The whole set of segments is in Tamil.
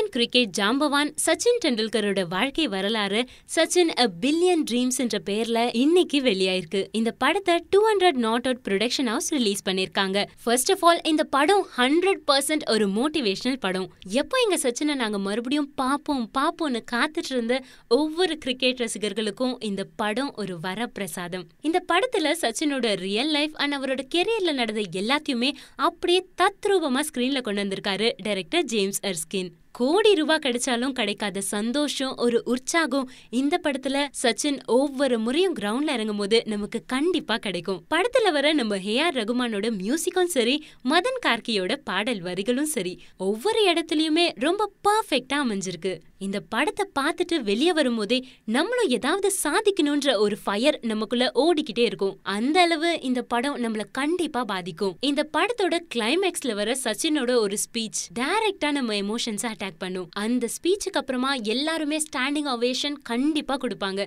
இந்தியன் கிரிக்கெட் ஜாம்பவான் சச்சின் டெண்டுல்கரோட வாழ்க்கை வரலாறு சச்சின் அ பில்லியன் ட்ரீம்ஸ் என்ற பெயர்ல இன்னைக்கு வெளியாயிருக்கு இந்த படத்தை two hundred not out production house release பண்ணிருக்காங்க ஃபர்ஸ்ட் ஆஃப் ஆல் இந்த படம் ஹண்ட்ரட் பர்சன்ட் ஒரு மோட்டிவேஷனல் படம் எப்போ எங்க சச்சினை நாங்க மறுபடியும் பார்ப்போம் பார்ப்போம்னு காத்துட்டு இருந்த ஒவ்வொரு கிரிக்கெட் ரசிகர்களுக்கும் இந்த படம் ஒரு வரப்பிரசாதம் இந்த படத்துல சச்சினோட ரியல் லைஃப் அண்ட் அவரோட கெரியர்ல நடந்த எல்லாத்தையுமே அப்படியே தத்ரூபமா ஸ்கிரீன்ல கொண்டு வந்திருக்காரு டைரக்டர் ஜேம்ஸ் அர்ஸ்கின் கோடி ரூபா கிடைச்சாலும் கிடைக்காத சந்தோஷம் ஒரு உற்சாகம் இந்த படத்துல சச்சின் ஒவ்வொரு முறையும் கிரவுண்ட்ல இறங்கும் போது நமக்கு கண்டிப்பா கிடைக்கும் படத்துல வர நம்ம ஹே ஆர் ரகுமானோட மியூசிக்கும் சரி மதன் கார்கியோட பாடல் வரிகளும் சரி ஒவ்வொரு இடத்துலயுமே ரொம்ப பர்ஃபெக்டா அமைஞ்சிருக்கு இந்த படத்தை பார்த்துட்டு வெளியே வரும்போதே நம்மளும் ஏதாவது சாதிக்கணும்ன்ற ஒரு ஃபயர் நமக்குள்ள ஓடிக்கிட்டே இருக்கும் அந்த அளவு இந்த படம் நம்மள கண்டிப்பா பாதிக்கும் இந்த படத்தோட கிளைமேக்ஸ்ல வர சச்சினோட ஒரு ஸ்பீச் டைரக்டா நம்ம எமோஷன்ஸ் அட்டாக் பண்ணும் அந்த ஸ்பீச்சுக்கு அப்புறமா எல்லாருமே ஸ்டாண்டிங் அவேஷன் கண்டிப்பா கொடுப்பாங்க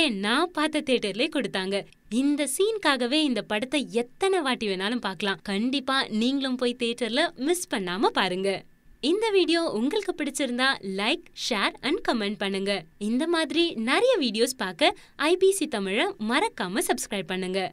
ஏன் நான் பார்த்த தேட்டர்லேயே கொடுத்தாங்க இந்த சீனுக்காகவே இந்த படத்தை எத்தனை வாட்டி வேணாலும் பார்க்கலாம் கண்டிப்பா நீங்களும் போய் தேட்டர்ல மிஸ் பண்ணாம பாருங்க இந்த வீடியோ உங்களுக்கு பிடிச்சிருந்தா லைக் ஷேர் அண்ட் கமெண்ட் பண்ணுங்க இந்த மாதிரி நிறைய வீடியோஸ் பார்க்க ஐபிசி தமிழை மறக்காம சப்ஸ்கிரைப் பண்ணுங்க